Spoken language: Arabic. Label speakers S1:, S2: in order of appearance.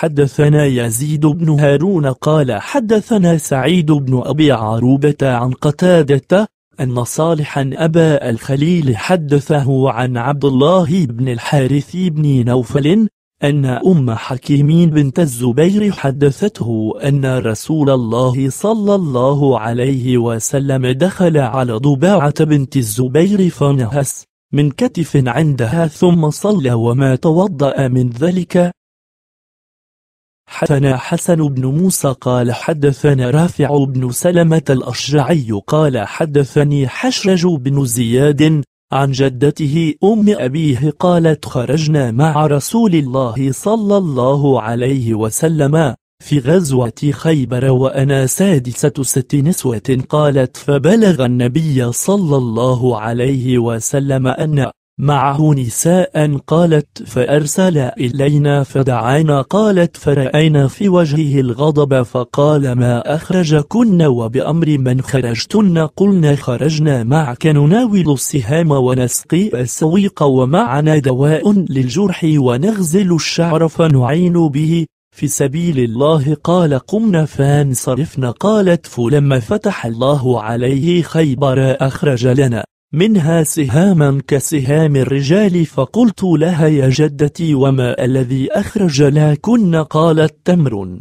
S1: حدثنا يزيد بن هارون قال حدثنا سعيد بن أبي عروبة عن قتادة أن صالحا أبا الخليل حدثه عن عبد الله بن الحارث بن نوفل أن أم حكيم بنت الزبير حدثته أن رسول الله صلى الله عليه وسلم دخل على ضباعة بنت الزبير فنهس من كتف عندها ثم صلى وما توضأ من ذلك حدثنا حسن بن موسى قال حدثنا رافع بن سلمة الأشجعي قال حدثني حشرج بن زياد عن جدته أم أبيه قالت خرجنا مع رسول الله صلى الله عليه وسلم في غزوة خيبر وأنا سادسة ست نسوة قالت فبلغ النبي صلى الله عليه وسلم أن معه نساء قالت فأرسل إلينا فدعانا قالت فرأينا في وجهه الغضب فقال ما أخرجكن وبأمر من خرجتن قلنا خرجنا معك نناول السهام ونسقي السويق ومعنا دواء للجرح ونغزل الشعر فنعين به في سبيل الله قال قمنا فانصرفنا قالت فلما فتح الله عليه خيبر أخرج لنا منها سهاما كسهام الرجال فقلت لها يا جدتي وما الذي أخرج لكن قالت تمر